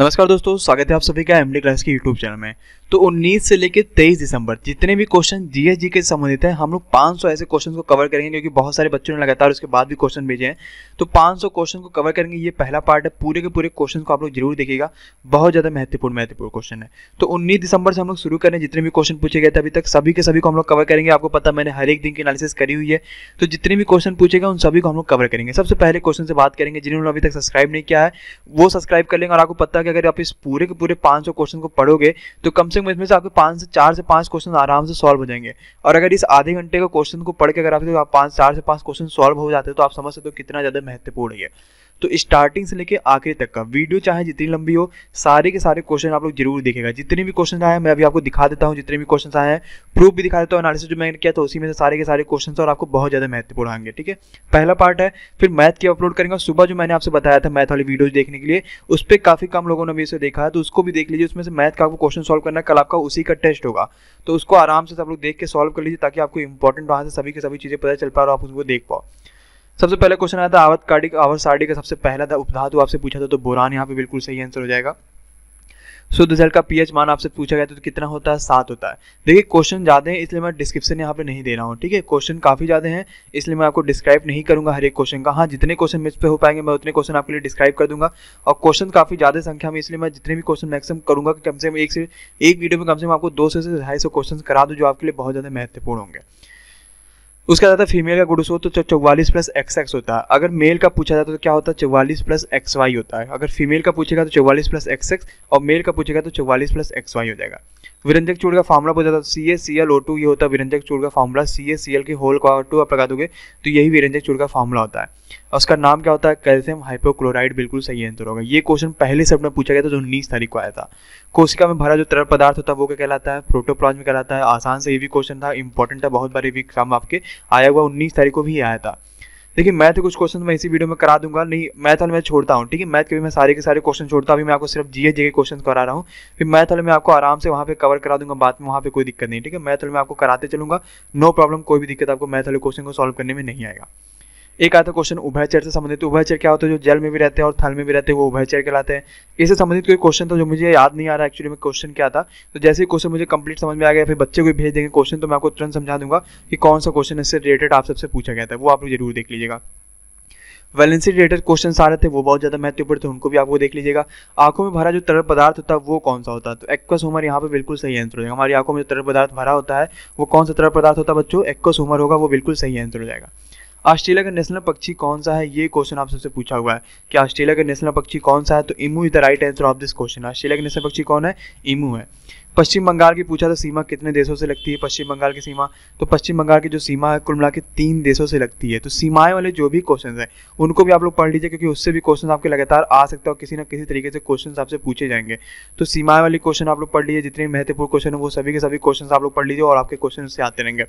नमस्कार दोस्तों स्वागत है आप सभी का एमडी क्लास के यूट्यूब चैनल में तो 19 से लेकर 23 दिसंबर जितने भी क्वेश्चन जीएसजी के संबंधित है हम लोग 500 ऐसे क्वेश्चन को कवर करेंगे क्योंकि बहुत सारे बच्चों ने लगातार उसके बाद भी क्वेश्चन भेजे हैं तो 500 क्वेश्चन को कवर करेंगे ये पहला पार्ट है पूरे के पूरे क्वेश्चन को आप लोग जरूर देखिएगा बहुत ज़्यादा महत्वपूर्ण महत्वपूर्ण क्वेश्चन है तो उन्नीस दिसंबर से हम लोग शुरू करें जितने भी क्वेश्चन पूछे गए थे अभी तक सभी के सभी को हम लोग कवर करेंगे आपको पता मैंने हर एक दिन की एनालिसिस करी हुई है तो जितने भी क्वेश्चन पूछेगा उन सभी को हम लोग कवर करेंगे सबसे पहले क्वेश्चन से बात करेंगे जिन्होंने अभी तक सब्सक्राइब नहीं किया है वो सब्सक्राइब कर लेंगे और आपको पता है कि अगर आप इस पूरे के पूरे पाँच क्वेश्चन को पढ़ोगे तो कम से क्वेश्चन में इसमें से आपके पाँच से चार से पाँच क्वेश्चन आराम से सॉल्व हो जाएंगे और अगर इस आधे घंटे के क्वेश्चन को पढ़ के अगर आपके पाँच चार से पाँच क्वेश्चन सॉल्व हो जाते हैं तो आप समझ सकते हो कितना ज़्यादा महत्वपूर्ण है तो स्टार्टिंग से लेकर आखिरी तक का वीडियो चाहे जितनी लंबी हो सारे के सारे क्वेश्चन आप लोग जरूर देखेगा जितने भी क्वेश्चन आए मैं अभी आपको दिखा देता हूँ जितने भी क्वेश्चन आए हैं प्रूफ भी दिखा देता हूँ एनालिसिस जो मैंने किया था उसी में से सारे के सारे क्वेश्चन और आपको बहुत ज़्यादा महत्वपूर्ण आएंगे ठीक है पहला पार्ट है फिर मैथ की अपलोड करेंगे सुबह जो मैंने आपसे बताया था मैथ वाली वीडियो देखने के लिए उस पर काफ़ी कम लोगों ने भी इसे देखा है तो उसको भी देख लीजिए उसमें से मैथ का आपको क्वेश्चन सॉल्व करना कल आपका उसी का टेस्ट होगा तो उसको आराम से सब लोग देख के सॉल्व कर लीजिए ताकि आपको इंपॉर्टेंट वहां से सभी की सभी चीज़ें पता चल पाओ आप उसको देख पाओ सबसे पहले क्वेश्चन आया था आवत कार्डिक आवत साड़ी का सबसे पहला था उपधातु आपसे पूछा था तो बोरान यहाँ पे बिल्कुल सही आंसर हो जाएगा शुद्ध जल का पीएच मान आपसे पूछा गया तो कितना होता है सात होता है देखिए क्वेश्चन ज़्यादा है इसलिए मैं डिस्क्रिप्शन यहाँ पे नहीं दे रहा हूँ ठीक है क्वेश्चन काफ़ी ज़्यादा है इसलिए मैं आपको डिस्क्राइब नहीं करूंगा हर एक क्वेश्चन का हाँ जितने क्वेश्चन मिस पे हो पाएंगे मैं उतने क्वेश्चन आपके लिए डिस्क्राइब कर दूंगा और क्वेश्चन काफ़ी ज़्यादा संख्या में इसलिए मैं जितने भी क्वेश्चन मैक्सिम करूंगा कम से कम एक से एक वीडियो में कम से कम आपको दो से ढाई सौ क्वेश्चन करा दूँ जो आपके लिए बहुत ज़्यादा महत्वपूर्ण होंगे उसका जाता फीमेल का गुड़स हो तो चौवालीस प्लस एक्स एक्स होता है अगर मेल का पूछा जाता तो क्या होता है चौवालीस प्लस एक्स वाई होता है अगर फीमेल का पूछेगा तो चौवालीस प्लस एक्स एक्स और मेल का पूछेगा तो चौवालीस प्लस एक्स वाई हो जाएगा विरंजक चूड़ का फार्मूला पूछा था सी A C L O two ये होता है विरंजक चूड़ का formula C A C L के होल का टू आप लगा दोगे तो यही विरंजक चूड़ का फार्मूला होता है और उसका नाम क्या होता है कैल्शियम हाइपोक्लोराइड बिल्कुल सही आंसर होगा ये क्वेश्चन पहले से अपने पूछा गया था जो उन्नीस तारीख को आया था कोशिका में भरा जो तरल पदार्थ होता है वो क्या कहलाता है प्रोटोप्लाज में कहलाता है आसान से ये भी क्वेश्चन था इंपॉर्टेंट था बहुत बार ये भी काम आपके आया हुआ उन्नीस तारीख को भी आया था देखिए मैथ तो कुछ क्वेश्चन मैं इसी वीडियो में करा दूंगा नहीं मैथ वाले मैं तो छोड़ता हूँ ठीक है मैथ के तो भी मैं सारे के सारे क्वेश्चन छोड़ता हूँ अभी मैं आपको सिर्फ जीए जी के क्वेश्चन करा रहा हूँ फिर मैथ वाले मैं आपको आराम से वहाँ पे कवर करा दूंगा बाद में वहाँ पे कोई दिक्कत नहीं ठीक है मैथ वाले मैं आपको कराते चलूंगा नो प्रॉब्लम कोई भी दिक्कत आपको मैथ वाले क्वेश्चन को सॉल्व करने में नहीं आएगा एक आता क्वेश्चन उभयचर से संबंधित उभयचर क्या होता है जो जल में भी रहते हैं और थल में भी रहते हैं वो उभयचर कहलाते हैं इससे संबंधित कोई क्वेश्चन था जो मुझे याद नहीं आ रहा एक्चुअली में क्वेश्चन क्या था तो जैसे ही क्वेश्चन मुझे कंप्लीट समझ में आ गया फिर बच्चे को भेज देंगे क्वेश्चन तो मैं आपको तुरंत समझा दूंगा कि कौन सा क्वेश्चन इससे रिलेटेड आप सबसे पूछा गया था वो आप लोग जरूर देख लीजिएगा वैलेंसी रिलेटेड क्वेश्चन आ रहे थे वो बहुत ज़्यादा महत्वपूर्ण थे उनको भी आपको देख लीजिएगा आंखों में भरा जो तरल पदार्थ होता है वो कौन सा होता है तो एक्वस होमर यहाँ पे बिल्कुल सही आंसर हो जाएगा हमारी आंखों में जो तरल पदार्थ भरा होता है वो कौन सा तरल पदार्थ होता है बच्चों एक्वस होमर होगा वो बिल्कुल सही आंसर हो जाएगा ऑस्ट्रेलिया का नेशनल पक्षी कौन सा है ये क्वेश्चन आप सबसे पूछा हुआ है कि ऑस्ट्रेलिया का नेशनल पक्षी कौन सा है तो emu is the right answer of this question Australia का नेशनल पक्षी कौन है इमू है पश्चिम बंगाल की पूछा तो सीमा कितने देशों से लगती है पश्चिम बंगाल की सीमा तो पश्चिम बंगाल की जो सीमा है कुल मिला के तीन देशों से लगती है तो सीमाएं वाले जो भी क्वेश्चन हैं उनको भी आप लोग पढ़ लीजिए क्योंकि उससे भी क्वेश्चन आपके लगातार आ सकते हैं और किसी ना किसी तरीके से क्वेश्चन आपसे पूछे जाएंगे तो सीमाएं वाले क्वेश्चन आप लोग पढ़ लीजिए जितने महत्वपूर्ण क्वेश्चन है वो सभी के सभी क्वेश्चन आप लोग पढ़ लीजिए और आपके क्वेश्चन से आते रहेंगे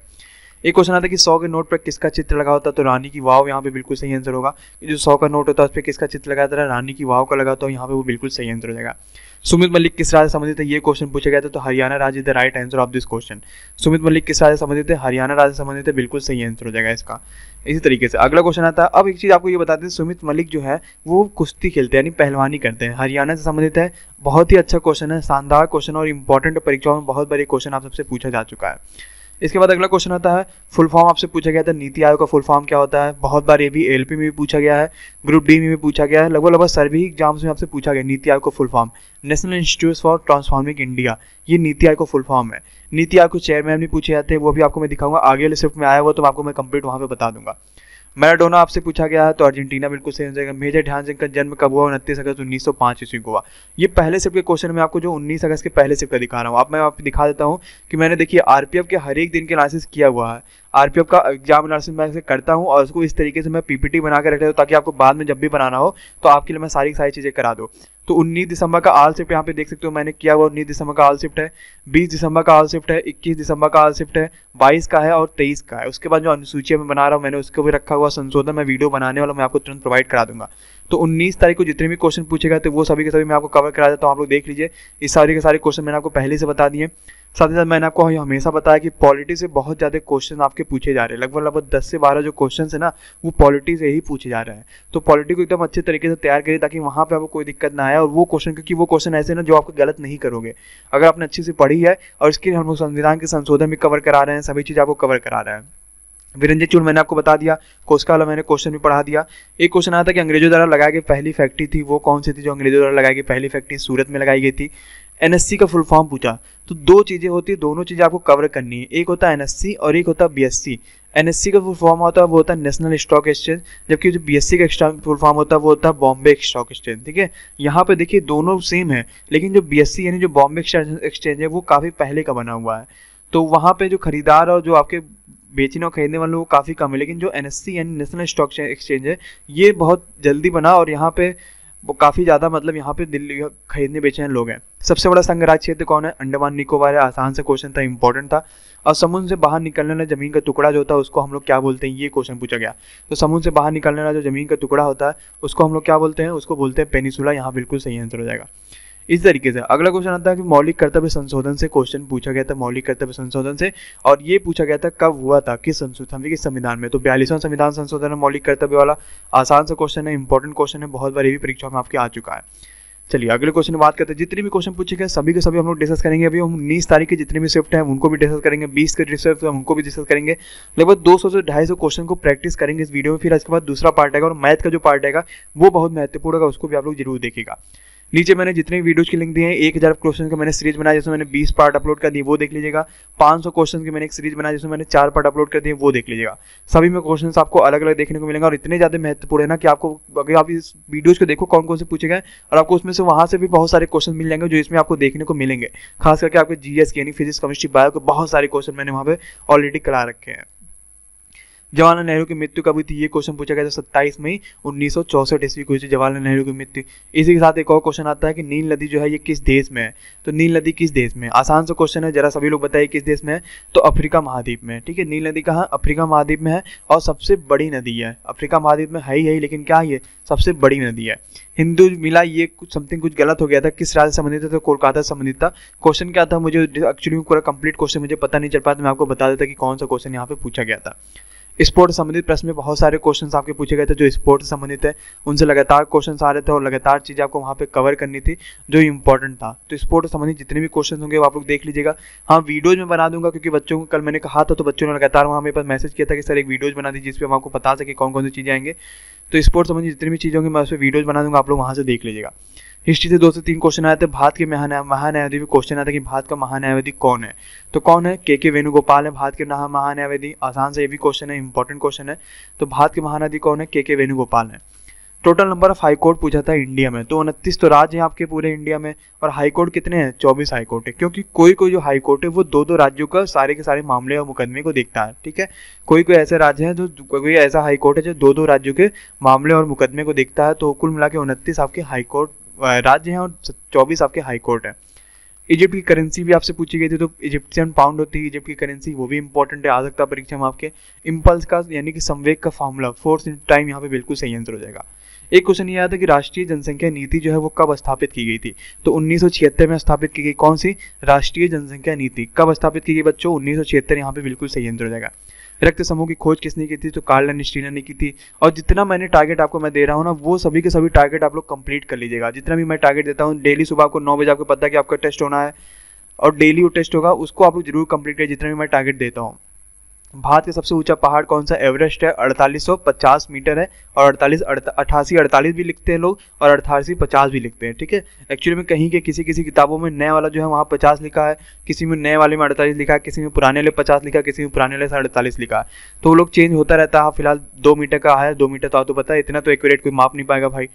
एक क्वेश्चन आता है कि सौ के नोट पर किसका चित्र लगा होता तो रानी की वाव यहाँ पे बिल्कुल सही आंसर होगा कि जो सौ का नोट होता है उस पर किसका चित्र लगा था रानी की वाव का लगा तो यहाँ पे वो बिल्कुल सही आंसर हो जाएगा सुमित मलिक किस राज्य संबंधित है ये क्वेश्चन पूछा गया था तो हरियाणा राज्य is the right answer of this question Sumit Malik किस राज्य संबंधित है हरियाणा राज्य संबंधित है बिल्कुल सही आंसर हो जाएगा इसका इसी तरीके से अगला क्वेश्चन आता है अब एक चीज़ आपको ये बताते हैं सुमित मलिक जो है वो कुश्ती खेलते हैं यानी पहलवानी करते हैं हरियाणा से संबंधित है बहुत ही अच्छा क्वेश्चन है शानदार क्वेश्चन और इंपॉर्टेंट परीक्षाओं में बहुत बड़े क्वेश्चन आप सबसे पूछा जा चुका है इसके बाद अगला क्वेश्चन आता है फुल फॉर्म आपसे पूछा गया था नीति आयोग का फुल फॉर्म क्या होता है बहुत बार ये भी एल में भी पूछा गया है ग्रुप डी में भी पूछा गया है लगभग लगभग सभी एग्जाम्स में आपसे पूछा गया नीति आयोग का full form national institute for transforming India ये नीति आयोग का फुल फॉर्म है नीति आयोग के चेयरमैन भी पूछे जाते हैं वो भी आपको मैं दिखाऊंगा आगे वाले में आया हुआ तो आपको मैं कंप्लीट वहाँ पर बता दूंगा मैराडोना आपसे पूछा गया है तो अर्जेंटीना बिल्कुल सही हो जाएगा मेजर ध्यान सिंह का जन्म कब हुआ उनतीस अगस्त उन्नीस सौ पांच ईस्वी को हुआ ये पहले सिर्फ के क्वेश्चन में आपको जो उन्नीस अगस्त के पहले सिर्फ का दिखा रहा हूँ आप मैं आपको दिखा देता हूँ कि मैंने देखिए आरपीएफ के हर एक दिन के एनालिसिस किया हुआ है आरपीएफ का एग्जाम एनालिसिस मैं करता हूँ और उसको इस तरीके से मैं पीपीटी बना के रख रहा हूँ ताकि आपको बाद में जब भी बनाना हो तो आपके लिए मैं सारी सारी चीज़ें करा दूँ तो उन्नीस दिसंबर का आल शिफ्ट यहाँ पे देख सकते हो मैंने किया हुआ उन्नीस दिसंबर का आल शिफ्ट है बीस दिसंबर का आल शिफ्ट है इक्कीस दिसंबर का आल शिफ्ट है बाईस का है और तेईस का है उसके बाद जो अनुसूची मैं बना रहा हूँ मैंने उसको भी रखा हुआ संशोधन मैं वीडियो बनाने वाला मैं आपको तुरंत प्रोवाइड करा दूंगा तो उन्नीस तारीख को जितने भी क्वेश्चन पूछेगा तो वो सभी के सभी मैं आपको कवर करा देता हूँ आप लोग देख लीजिए इस सारी के सारे क्वेश्चन मैंने आपको पहले से बता दिए साथ ही साथ मैंने आपको हमेशा बताया कि पॉलिटी से बहुत ज़्यादा क्वेश्चन आपके पूछे जा रहे हैं लगभग लगभग दस से बारह जो क्वेश्चन है ना वो पॉलिटी से ही पूछे जा रहे हैं तो पॉलिटी को एकदम अच्छे तरीके से तैयार करिए ताकि वहाँ पर आपको कोई दिक्कत ना आए और वो क्वेश्चन क्योंकि वो क्वेश्चन ऐसे ना जो आपको गलत नहीं करोगे अगर आपने अच्छे से पढ़ी है और इसके लिए हम लोग संविधान के संशोधन भी कवर करा रहे हैं सभी चीज़ आपको कवर करा रहे हैं वीरंजय चूर मैंने आपको बता दिया कोसका वाला मैंने क्वेश्चन भी पढ़ा दिया एक क्वेश्चन आया था कि अंग्रेजों द्वारा लगाई गई पहली फैक्ट्री थी वो कौन सी थी जो अंग्रेजों द्वारा लगाई गई पहली फैक्ट्री सूरत में लगाई गई थी एनएससी का फुल फॉर्म पूछा तो दो चीज़ें होती है दोनों चीज़ें आपको कवर करनी है एक होता है एनएससी और एक होता है बीएससी एनएससी का फुल फॉर्म होता है वो होता है नेशनल स्टॉक एक्सचेंज जबकि जो बीएससी का एक्स्ट्रा फुल फॉर्म होता है वो होता है बॉम्बे स्टॉक एक्सचेंज ठीक है यहाँ पे देखिए दोनों सेम है लेकिन जो सी यानी जो बॉम्बे एक्सचेंज है वो काफ़ी पहले का बना हुआ है तो वहाँ पे जो खरीदार और जो आपके बेचने और खरीदने वाले वो काफ़ी कम है लेकिन जो एन यानी नेशनल स्टॉक एक्सचेंज है ये बहुत जल्दी बना और यहाँ पर वो काफ़ी ज़्यादा मतलब यहाँ पे दिल्ली खरीदने बेचने लोग हैं सबसे बड़ा संघ क्षेत्र कौन है अंडमान निकोबार है आसान से क्वेश्चन था इंपॉर्टेंट था और समुद्र से बाहर निकलने वाला जमीन का टुकड़ा जो होता है उसको हम लोग क्या बोलते हैं ये क्वेश्चन पूछा गया तो समुद्र से बाहर निकलने वाला जो जमीन का टुकड़ा होता है उसको हम लोग क्या बोलते हैं उसको बोलते हैं पेनीसूला यहाँ बिल्कुल सही आंसर हो जाएगा इस तरीके से अगला क्वेश्चन आता है कि मौलिक कर्तव्य संशोधन से क्वेश्चन पूछा गया था मौलिक कर्तव्य संशोधन से और ये पूछा गया था कब हुआ था किस संशोधन किस संविधान में तो बयालीसवां संविधान संशोधन है मौलिक कर्तव्य वाला आसान सा क्वेश्चन है इंपॉर्टेंट क्वेश्चन है बहुत बार भी परीक्षा में आपके आ चुका है चलिए अगले क्वेश्चन बात करते हैं जितने भी क्वेश्चन पूछे गए सभी के सभी हम लोग डिस्कस करेंगे अभी हम उन्नीस तारीख के जितने भी शिफ्ट हैं उनको भी डिस्कस करेंगे बीस के शिफ्ट हैं उनको तो भी डिस्कस करेंगे लगभग दो सौ से ढाई सौ क्वेश्चन को प्रैक्टिस करेंगे इस वीडियो में फिर इसके बाद दूसरा पार्ट आएगा और मैथ का जो पार्ट आएगा वो बहुत महत्वपूर्ण होगा उसको भी आप लोग जरूर देखेगा नीचे मैंने जितने वीडियोज की लिंक दी है एक हज़ार क्वेश्चन का मैंने सीरीज बनाया जिसमें मैंने बीस पार्ट अपलोड कर दिए वो देख लीजिएगा पाँच सौ क्वेश्चन की मैंने एक सीरीज बनाया जिसमें मैंने चार पार्ट अपलोड कर दिए वो देख लीजिएगा सभी में क्वेश्चन आपको अलग अलग देखने को मिलेंगे और इतने ज़्यादा महत्वपूर्ण है ना कि आपको अगर आप इस वीडियोज को देखो कौन कौन से पूछे गए और आपको उसमें से वहाँ से भी बहुत सारे क्वेश्चन मिल जाएंगे जो इसमें आपको देखने को मिलेंगे खास करके आपके जी यानी फिजिक्स केमिस्ट्री बायो के बहुत सारे क्वेश्चन मैंने वहाँ पर ऑलरेडी करा रखे हैं जवाहरलाल नेहरू की मृत्यु कब हुई थी ये क्वेश्चन पूछा गया था सत्ताईस मई उन्नीस सौ चौसठ ईस्वी को जवाहरलाल नेहरू की मृत्यु इसी के साथ एक और क्वेश्चन आता है कि नील नदी जो है ये किस देश में है तो नील नदी किस देश में आसान से क्वेश्चन है जरा सभी लोग बताइए किस देश में है तो अफ्रीका महाद्वीप में ठीक है नील नदी कहाँ अफ्रीका महाद्वीप में है और सबसे बड़ी नदी है अफ्रीका महाद्वीप में है ही है लेकिन क्या है सबसे बड़ी नदी है हिंदू मिला ये कुछ समथिंग कुछ गलत हो गया था किस राज्य संबंधित था तो कोलकाता संबंधित था क्वेश्चन क्या था मुझे एक्चुअली पूरा कंप्लीट क्वेश्चन मुझे पता नहीं चल पाया तो मैं आपको बता देता कि कौन सा क्वेश्चन यहाँ पे पूछा गया था स्पोर्ट संबंधित प्रश्न में बहुत सारे क्वेश्चन आपके पूछे गए थे जो स्पोर्ट से संबंधित है उनसे लगातार क्वेश्चन आ रहे थे और लगातार चीज़ें आपको वहाँ पर कवर करनी थी जो इंपॉर्टेंट था तो स्पोर्ट्स संबंधित जितने भी क्वेश्चन होंगे वो आप लोग देख लीजिएगा हाँ वीडियोज में बना दूंगा क्योंकि बच्चों को कल मैंने कहा था तो बच्चों ने लगातार वहाँ मेरे पास मैसेज किया था कि सर एक वीडियोज बना दीजिए जिसपे हम आपको बता सके कौन कौन सी चीज़ें आएंगे तो स्पोर्ट्स संबंधित जितनी भी चीज़ें होंगी मैं उस पर वीडियोज बना दूंगा आप लोग वहाँ से देख लीजिएगा हिस्ट्री से दो से तीन क्वेश्चन आए थे भारत के महान्यायवादी भी क्वेश्चन आया था कि भारत का महान्यायवादी कौन है तो कौन है के के वेणुगोपाल है भारत के महान्यायवादी आसान से ये भी क्वेश्चन है इंपॉर्टेंट क्वेश्चन है तो भारत के महान्यायवादी कौन है के के वेणुगोपाल है total number of high court पूछा था इंडिया में तो उनतीस तो राज्य हैं आपके पूरे इंडिया में और हाई कोर्ट कितने हैं चौबीस हाई कोर्ट है क्योंकि कोई कोई जो हाई कोर्ट है वो दो दो राज्यों का सारे के सारे मामले और मुकदमे को देखता है ठीक है कोई कोई ऐसे राज्य हैं जो कोई ऐसा हाई कोर्ट है जो दो दो राज्यों के मामले और मुकदमे को देखता है तो कुल मिला के उनतीस आपके हाईकोर्ट राज्य हैं और चौबीस आपके हाई कोर्ट हैं इजिप्ट की करेंसी भी आपसे पूछी गई थी तो इजिप्शियन पाउंड होती है इजिप्ट की करेंसी वो भी इंपॉर्टेंट है आ सकता है परीक्षा में आपके इम्पल्स का यानी कि संवेग का फॉर्मूला फोर्स इन टाइम यहाँ पे बिल्कुल सही आंसर हो जाएगा एक क्वेश्चन ये आया था कि राष्ट्रीय जनसंख्या नीति जो है वो कब स्थापित की गई थी तो उन्नीस में स्थापित की गई कौन सी राष्ट्रीय जनसंख्या नीति कब स्थापित की गई बच्चों उन्नीस सौ यहाँ पे बिल्कुल सही आंसर हो जाएगा रक्त समूह की खोज किसने की थी तो कार्ल एंड स्टीनर ने की थी और जितना मैंने टारगेट आपको मैं दे रहा हूँ ना वो सभी के सभी टारगेट आप लोग कंप्लीट कर लीजिएगा जितना भी मैं टारगेट देता हूँ डेली सुबह आपको नौ बजे आपको पता है कि आपका टेस्ट होना है और डेली वो टेस्ट होगा उसको आप लोग जरूर कंप्लीट करिए जितना भी मैं टारगेट देता हूँ भारत का सबसे ऊंचा पहाड़ कौन सा एवरेस्ट है 4850 मीटर है और अड़तालीस अठासी अड़तालीस भी लिखते हैं लोग और अट्ठासी पचास भी लिखते हैं ठीक है एक्चुअली में कहीं के किसी किसी किताबों में नए वाला जो है वहाँ पचास लिखा है किसी में नए वाले में अड़तालीस लिखा है किसी में पुराने वाले पचास लिखा है किसी में पुराने वाले से अड़तालीस लिखा है तो वो लोग चेंज होता रहता है हाँ, फिलहाल दो मीटर का है दो मीटर तो आप तो पता है इतना तो एक्यूरेट कोई माप नहीं पाएगा भाई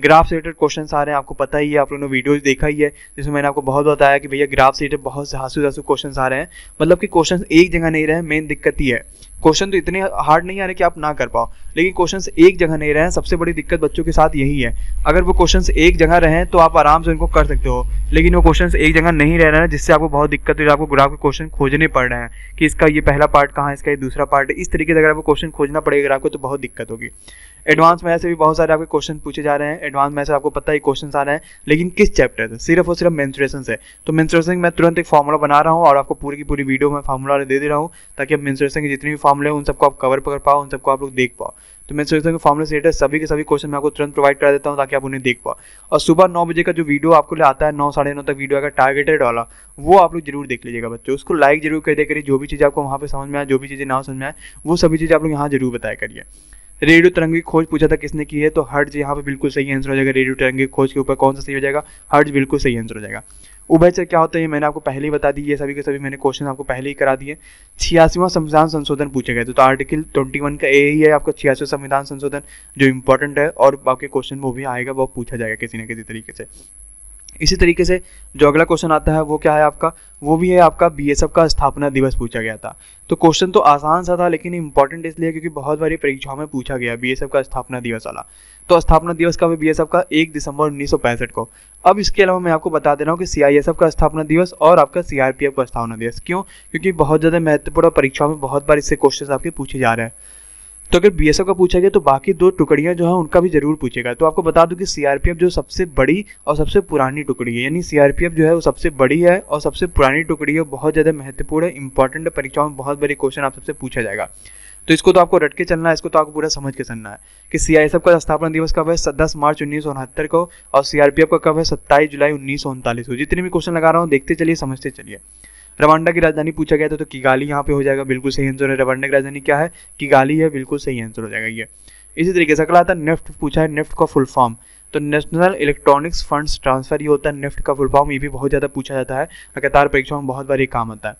ग्राफ रिलेटेड क्वेश्चन आ रहे हैं आपको पता ही है आप लोगों ने वीडियोज देखा ही है जिसमें मैंने आपको बहुत बताया कि भैया ग्राफ रिलेटेड बहुत हासू हासू क्वेश्चन आ रहे हैं मतलब कि क्वेश्चन एक जगह नहीं रहे मेन दिक्कत ही है क्वेश्चन तो इतने हार्ड नहीं आ रहे कि आप ना कर पाओ लेकिन क्वेश्चंस एक जगह नहीं रहे हैं सबसे बड़ी दिक्कत बच्चों के साथ यही है अगर वो क्वेश्चंस एक जगह रहें तो आप आराम से उनको कर सकते हो लेकिन वो क्वेश्चंस एक जगह नहीं रह रहे हैं जिससे आपको बहुत दिक्कत हो रही है आपको ग्राफ के क्वेश्चन खोजने पड़ रहे हैं कि इसका ये पहला पार्ट कहाँ है इसका ये दूसरा पार्ट है इस तरीके से अगर आपको क्वेश्चन खोजना पड़ेगा ग्राफ को तो बहुत दिक्कत होगी एडवांस मैथ से भी बहुत सारे आपके क्वेश्चन पूछे जा रहे हैं एडवांस मैथ से आपको पता ही क्वेश्चन आ रहे हैं लेकिन किस चैप्टर से सिर्फ और सिर्फ मेन्सुरेशन से तो मेन्सुरेशन मैं तुरंत एक फार्मूला बना रहा हूँ और आपको पूरी की पूरी वीडियो में फॉर्मुला दे दे रहा हूँ ताकि आप मेन्सुरेशन के जितने भी फार्मूले उन सबको आप कवर कर पाओ उन सबको आप लोग देख पाओ तो मैं सोचता हूँ कि सेट है सभी के सभी क्वेश्चन मैं आपको तुरंत प्रोवाइड करा देता हूँ ताकि आप उन्हें देख पाओ और सुबह नौ बजे का जो वीडियो आपको लिए आता है नौ साढ़े नौ तक वीडियो का टारगेटेड वाला वो आप लोग जरूर देख लीजिएगा बच्चों उसको लाइक जरूर कर दे करिए जो भी चीज़ आपको वहाँ पर समझ में आए जो भी चीज़ें ना समझ में आए वो सभी चीज़ आप लोग यहाँ जरूर बताया करिए रेडियो तरंग की खोज पूछा था किसने की है तो हर्ज यहाँ पे बिल्कुल सही आंसर हो जाएगा रेडियो तरंग की खोज के ऊपर कौन सा सही हो जाएगा हर्ज बिल्कुल सही आंसर हो जाएगा उभयचर क्या होता है मैंने आपको पहले ही बता दी ये सभी के सभी मैंने क्वेश्चन आपको पहले ही करा दिए छियासीवा संविधान संशोधन पूछे गए तो आर्टिकल ट्वेंटी वन का ए ही है आपका छियासीवा संविधान संशोधन जो इंपॉर्टेंट है और आपके क्वेश्चन वो भी आएगा वो पूछा जाएगा किसी न किसी तरीके से इसी तरीके से जो अगला क्वेश्चन आता है वो क्या है आपका वो भी है आपका बी का स्थापना दिवस पूछा गया था तो क्वेश्चन तो आसान सा था लेकिन इंपॉर्टेंट इसलिए क्योंकि बहुत बारी परीक्षाओं में पूछा गया बी का स्थापना दिवस वाला तो स्थापना दिवस कब है बी का एक दिसंबर उन्नीस को अब इसके अलावा मैं आपको बता दे रहा हूँ कि सी का स्थापना दिवस और आपका सी का स्थापना दिवस क्यों क्योंकि बहुत ज़्यादा महत्वपूर्ण परीक्षाओं में बहुत बार इससे क्वेश्चन आपके पूछे जा रहे हैं तो अगर बी का पूछा गया तो बाकी दो टुकड़ियाँ जो है उनका भी जरूर पूछेगा तो आपको बता दूं कि सीआरपीएफ जो सबसे बड़ी और सबसे पुरानी टुकड़ी है यानी सीआरपीएफ जो है वो सबसे बड़ी है और सबसे पुरानी टुकड़ी है बहुत ज़्यादा महत्वपूर्ण है इंपॉर्टेंट परीक्षाओं में बहुत बड़े क्वेश्चन आप सबसे पूछा जाएगा तो इसको तो आपको रट के चलना है इसको तो आपको पूरा समझ के चलना है कि सी का स्थापना दिवस कब है दस मार्च उन्नीस को और सीआरपीएफ का कब है सत्ताईस जुलाई उन्नीस सौ उनतालीस को जितने भी क्वेश्चन लगा रहा हूँ देखते चलिए समझते चलिए रवांडा की राजधानी पूछा गया था तो किगाली यहाँ पे हो जाएगा बिल्कुल सही आंसर है रवांडा की राजधानी क्या है किगाली है बिल्कुल सही आंसर हो जाएगा ये इसी तरीके से अगला आता है निफ्ट पूछा है निफ्ट का फुल फॉर्म तो नेशनल इलेक्ट्रॉनिक्स फंड्स ट्रांसफर ये होता है निफ्ट का फुल फॉर्म ये भी बहुत ज़्यादा पूछा जाता है लगातार परीक्षाओं में बहुत बार ये काम आता है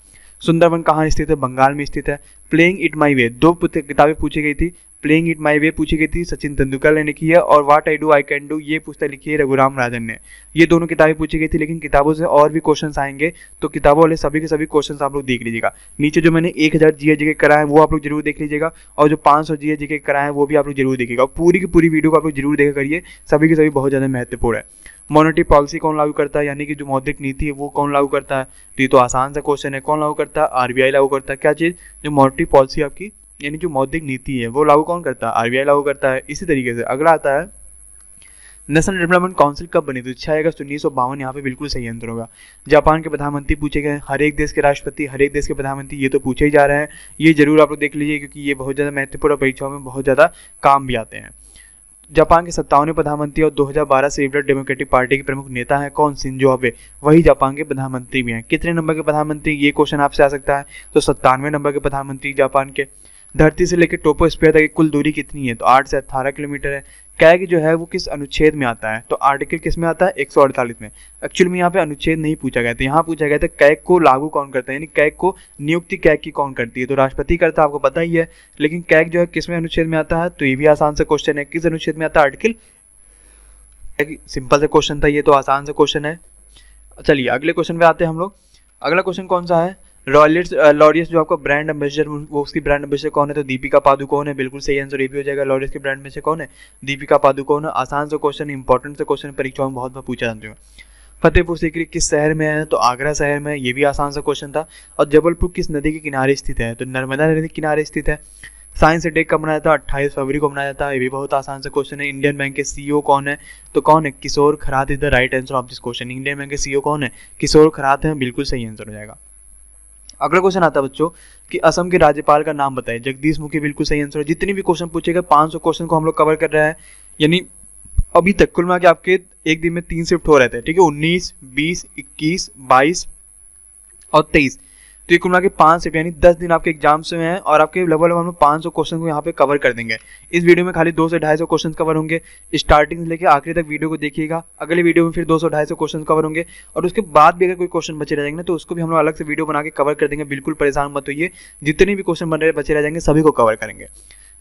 सुंदरवन कहाँ स्थित है बंगाल में स्थित है प्लेइंग इट माई वे दो किताबें पूछी गई थी प्लेइंग इट माई वे पूछी गई थी सचिन तेंदुलकर ने लिखी है और what I do I can do ये पुस्तक लिखी है रघुराम राजन ने ये दोनों किताबें पूछी गई थी लेकिन किताबों से और भी क्वेश्चन आएंगे तो किताबों वाले सभी के सभी क्वेश्चन आप लोग देख लीजिएगा नीचे जो मैंने एक हज़ार जी के कराए वो आप लोग जरूर देख लीजिएगा और जो पाँच सौ जी के कराए हैं वो भी आप लोग जरूर देखिएगा पूरी की पूरी वीडियो को आप लोग जरूर देखा करिए सभी के सभी बहुत ज़्यादा महत्वपूर्ण है मॉनेटरी पॉलिसी कौन लागू करता है यानी कि जो मौद्रिक नीति है वो कौन लागू करता है तो ये तो आसान सा क्वेश्चन है कौन लागू करता है आरबीआई लागू करता है क्या चीज़ जो मॉनेटरी पॉलिसी आपकी यानी जो मौद्रिक नीति है वो लागू कौन करता है आरबीआई लागू करता है इसी तरीके से अगला आता है नेशनल डेवलपमेंट काउंसिल कब बनी तो छः अगस्त उन्नीस सौ बावन यहाँ पे बिल्कुल सही आंसर होगा जापान के प्रधानमंत्री पूछे गए हर एक देश के राष्ट्रपति हर एक देश के प्रधानमंत्री ये तो पूछे ही जा रहे हैं ये जरूर आप लोग देख लीजिए क्योंकि ये बहुत ज़्यादा महत्वपूर्ण परीक्षाओं में बहुत ज़्यादा काम भी आते हैं जापान के सत्तावनवे प्रधानमंत्री और 2012 से लिबरल डेमोक्रेटिक पार्टी के प्रमुख नेता हैं कौन सिंजो अबे वही जापान के प्रधानमंत्री भी हैं कितने नंबर के प्रधानमंत्री ये क्वेश्चन आपसे आ सकता है तो सत्तानवे नंबर के प्रधानमंत्री जापान के धरती से लेकर स्पेयर तक की कुल दूरी कितनी है तो आठ से अट्ठारह किलोमीटर है कैग जो है वो किस अनुच्छेद में आता है तो आर्टिकल किस में आता है एक में एक्चुअल में यहाँ पे अनुच्छेद नहीं पूछा गया था यहाँ पूछा गया था कैग को लागू कौन करता है यानी कैग को नियुक्ति कैग की कौन करती है तो राष्ट्रपति करता है आपको पता ही है लेकिन कैग जो है किस में अनुच्छेद में आता है तो ये भी आसान से क्वेश्चन है किस अनुच्छेद में आता है आर्टिकल सिंपल से क्वेश्चन था ये तो आसान से क्वेश्चन है चलिए अगले क्वेश्चन पे आते हैं हम लोग अगला क्वेश्चन कौन सा है रॉयल्स लॉरियस uh, जो आपका ब्रांड एम्बेसडर वो उसकी ब्रांड एम्बेसडर कौन है तो दीपिका कौन है बिल्कुल सही आंसर ये भी हो जाएगा लॉरियस के ब्रांड में से कौन है दीपिका है आसान से क्वेश्चन इंपॉर्टेंट से क्वेश्चन परीक्षाओं में बहुत बार पूछा जाते हैं फतेहपुर सीकरी किस शहर में है तो आगरा शहर में ये भी आसान सा क्वेश्चन था और जबलपुर किस नदी के किनारे स्थित है तो नर्मदा नदी के किनारे स्थित है साइंस डे कब मनाया था अट्ठाईस फरवरी को मनाया था ये भी बहुत आसान सा क्वेश्चन है इंडियन बैंक के सीईओ e कौन है तो कौन है Kishore Kharat is the right answer of this question Indian Bank के सीईओ e कौन है किशोर खरात है बिल्कुल सही आंसर हो जाएगा अगला क्वेश्चन आता है बच्चों कि असम के राज्यपाल का नाम बताएं जगदीश मुखी बिल्कुल सही आंसर है जितने भी क्वेश्चन पूछेगा पाँच सौ क्वेश्चन को हम लोग कवर कर रहे हैं यानी अभी तक कुल मिला के आपके एक दिन में तीन शिफ्ट हो रहे थे ठीक है उन्नीस बीस इक्कीस बाईस और तेईस तो ये कुल मिला के पाँच सेट यानी दस दिन आपके एग्जाम्स में हैं और आपके लगभग लगभग हम पाँच सौ क्वेश्चन को यहाँ पे कवर कर देंगे इस वीडियो में खाली दो से ढाई सौ क्वेश्चन कवर होंगे स्टार्टिंग से लेकर आखिरी तक वीडियो को देखिएगा अगले वीडियो में फिर दो सौ ढाई सौ क्वेश्चन कवर होंगे और उसके बाद भी अगर कोई क्वेश्चन बचे रह जाएंगे तो उसको भी हम लोग अलग से वीडियो बना के कवर कर देंगे बिल्कुल परेशान मत होइए जितने भी क्वेश्चन बन रहे बचे रह जाएंगे सभी को कवर करेंगे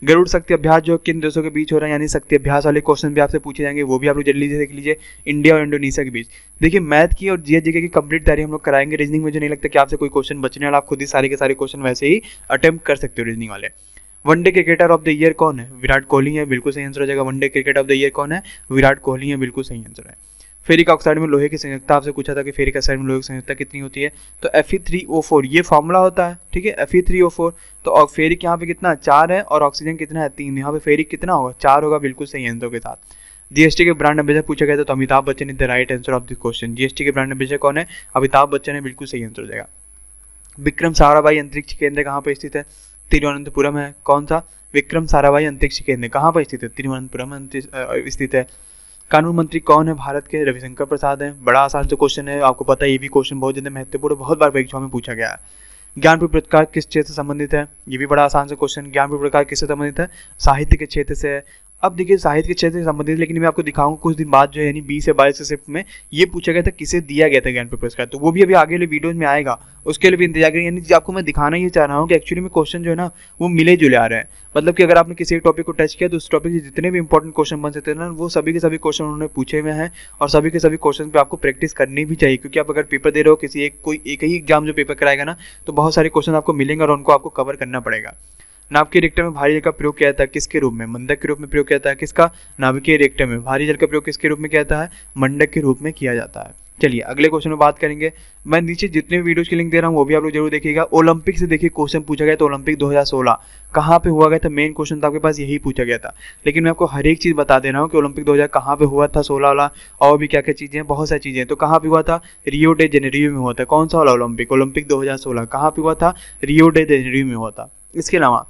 गरुड़ शक्ति अभ्यास जो किन देशों के बीच हो रहा है यानी शक्ति अभ्यास वाले क्वेश्चन भी आपसे पूछे जाएंगे वो भी आप लोग जल्दी से देख लीजिए इंडिया और इंडोनेशिया के बीच देखिए मैथ की और जीएस जीके की कंप्लीट तैयारी हम लोग कराएंगे रीजनिंग मुझे नहीं लगता कि आपसे कोई क्वेश्चन बचने वाला आप खुद ही सारे के सारे क्वेश्चन वैसे ही अटैम्प्ट कर सकते हो रीजनिंग वाले one day cricketer of the year कौन है विराट कोहली है बिल्कुल सही आंसर हो जाएगा one day cricket of the year कौन है विराट कोहली है बिल्कुल सही आंसर है फेरिक ऑक्साइड में लोहे की संयुक्ता आपसे पूछा था कि फेरिक ऑक्साइड में लोहे की संयुक्ता कितनी होती है तो एफ थ्री ओ फोर ये फॉर्मूला होता है ठीक है एफ थ्री ओ फोर तो फेरिक यहाँ पे कितना चार है और ऑक्सीजन कितना है तीन यहाँ पे फेरिक कितना होगा चार होगा बिल्कुल सही आंसर के साथ जीएसटी के ब्रांड अभिषेक पूछा गया था तो Amitabh Bachchan is the right answer of this question GST के ब्रांड अभिषेक कौन है अमिताभ बच्चन है बिल्कुल सही आंसर हो जाएगा विक्रम साराभाई अंतरिक्ष केंद्र कहाँ पर स्थित है तिरुवनंतपुरम है कौन सा विक्रम साराभाई अंतरिक्ष केंद्र कहाँ पर स्थित है तिरुवनंतपुरम स्थित है कानून मंत्री कौन है भारत के रविशंकर प्रसाद हैं बड़ा आसान से क्वेश्चन है आपको पता है ये भी क्वेश्चन बहुत ज़्यादा महत्वपूर्ण बहुत बार परीक्षाओं में पूछा गया है ज्ञानपुर पुरस्कार किस क्षेत्र से संबंधित है ये भी बड़ा आसान से क्वेश्चन ज्ञानपुर पुरस्कार किससे संबंधित है साहित्य के क्षेत्र से है अब देखिए साहित्य के क्षेत्र से संबंधित लेकिन मैं आपको दिखाऊंगा कुछ दिन बाद जो है यानी बीस से बाईस शिफ्ट में ये पूछा गया था किसे दिया गया था ज्ञान पेपर का तो वो भी अभी आगे वाले वीडियोज में आएगा उसके लिए भी इंतजार करें यानी आपको मैं दिखाना ये चाह रहा हूँ कि एक्चुअली में क्वेश्चन जो है ना वो मिले जुले आ रहे हैं मतलब कि अगर आपने किसी एक टॉपिक को टच किया तो उस टॉपिक से जितने भी इंपॉर्टेंट क्वेश्चन बन सकते हैं ना वो सभी के सभी क्वेश्चन उन्होंने पूछे हुए हैं और सभी के सभी क्वेश्चन पे आपको प्रैक्टिस करनी भी चाहिए क्योंकि आप अगर पेपर दे रहे हो किसी एक कोई एक ही एग्जाम जो पेपर कराएगा ना तो बहुत सारे क्वेश्चन आपको मिलेंगे और उनको आपको कवर करना पड़ेगा के रिएक्टर में भारी जल का प्रयोग किया जाता है किसके रूप में मंडक के रूप में प्रयोग किया जाता है किसका के रिएक्टर में भारी जल का प्रयोग किसके रूप में किया जाता है मंडक के रूप में किया जाता है चलिए अगले क्वेश्चन में बात करेंगे मैं नीचे जितने वीडियोज की लिंक दे रहा हूँ वो भी आप लोग जरूर देखिएगा ओलंपिक से देखिए क्वेश्चन पूछा गया तो ओलंपिक 2016 कहाँ पे हुआ गया था मेन क्वेश्चन तो आपके पास यही पूछा गया था लेकिन मैं आपको हर एक चीज़ बता दे रहा हूँ कि ओलंपिक 2000 कहाँ पे हुआ था सोलह वाला और भी क्या क्या चीज़ें हैं बहुत सारी चीज़ें तो कहाँ पे हुआ था रियो डे जेनेरियो में हुआ था कौन सा वाला ओलंपिक ओलंपिक दो हज़ार सोलह कहाँ पे हुआ था रियो डे जेनेरियो में हुआ था इसके अलावा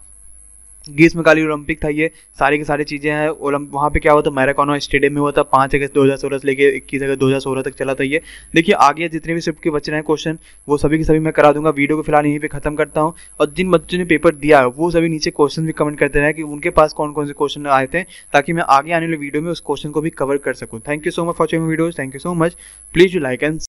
ग्रीष्मकालीन ओलंपिक था ये सारी की सारी चीज़ें हैं ओलंप वहाँ पे क्या हुआ था मैराकोनो स्टेडियम में हुआ था पाँच अगस्त दो हज़ार सोलह से लेकर इक्कीस अगस्त दो हज़ार सोलह तक चला था ये देखिए आगे जितने भी शिफ्ट के बच रहे हैं क्वेश्चन वो सभी के सभी मैं करा दूंगा वीडियो को फिलहाल यहीं पे खत्म करता हूँ और जिन बच्चों ने पेपर दिया है वो सभी नीचे क्वेश्चन भी कमेंट करते रहे कि उनके पास कौन कौन से क्वेश्चन आए थे ताकि मैं आगे आने वाले वीडियो में उस क्वेश्चन को भी कवर कर सकूँ thank you so much for watching video thank you so much please you like and